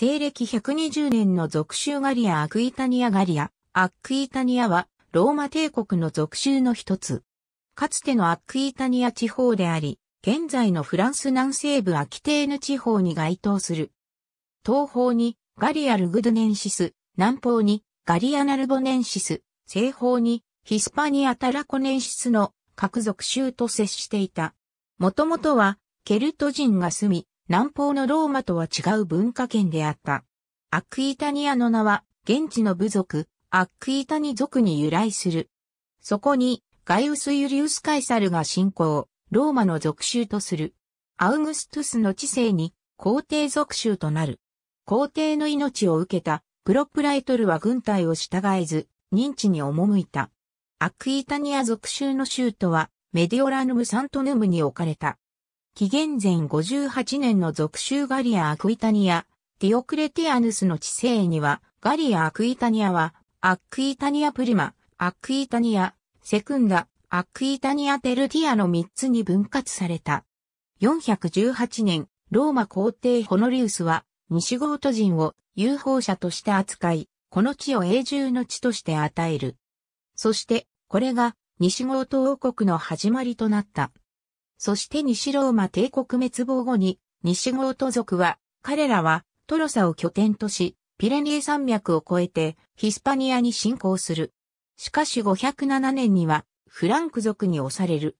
西暦120年の属州ガリア・アクイタニア・ガリア、アクイタニアは、ローマ帝国の属州の一つ。かつてのアクイタニア地方であり、現在のフランス南西部アキテーヌ地方に該当する。東方にガリア・ルグドネンシス、南方にガリア・ナルボネンシス、西方にヒスパニア・タラコネンシスの各属州と接していた。もともとはケルト人が住み、南方のローマとは違う文化圏であった。アックイタニアの名は、現地の部族、アックイタニ族に由来する。そこに、ガイウス・ユリウス・カイサルが信仰、ローマの属州とする。アウグストゥスの治世に、皇帝属州となる。皇帝の命を受けた、プロプライトルは軍隊を従えず、認知に赴いた。アックイタニア属州の州都は、メディオラヌム・サントヌムに置かれた。紀元前58年の属州ガリア・アクイタニア、ディオクレティアヌスの治世には、ガリア・アクイタニアは、アクイタニア・プリマ、アクイタニア、セクンダ、アクイタニア・テルティアの3つに分割された。418年、ローマ皇帝ホノリウスは、西ゴート人を有法者として扱い、この地を永住の地として与える。そして、これが西ゴート王国の始まりとなった。そして西ローマ帝国滅亡後に、西ゴート族は、彼らはトロサを拠点とし、ピレニエ山脈を越えてヒスパニアに侵攻する。しかし507年にはフランク族に押される。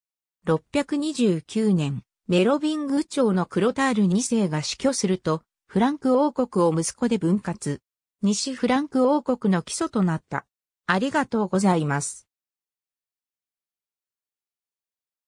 629年、メロビング朝のクロタール2世が死去すると、フランク王国を息子で分割。西フランク王国の基礎となった。ありがとうございます。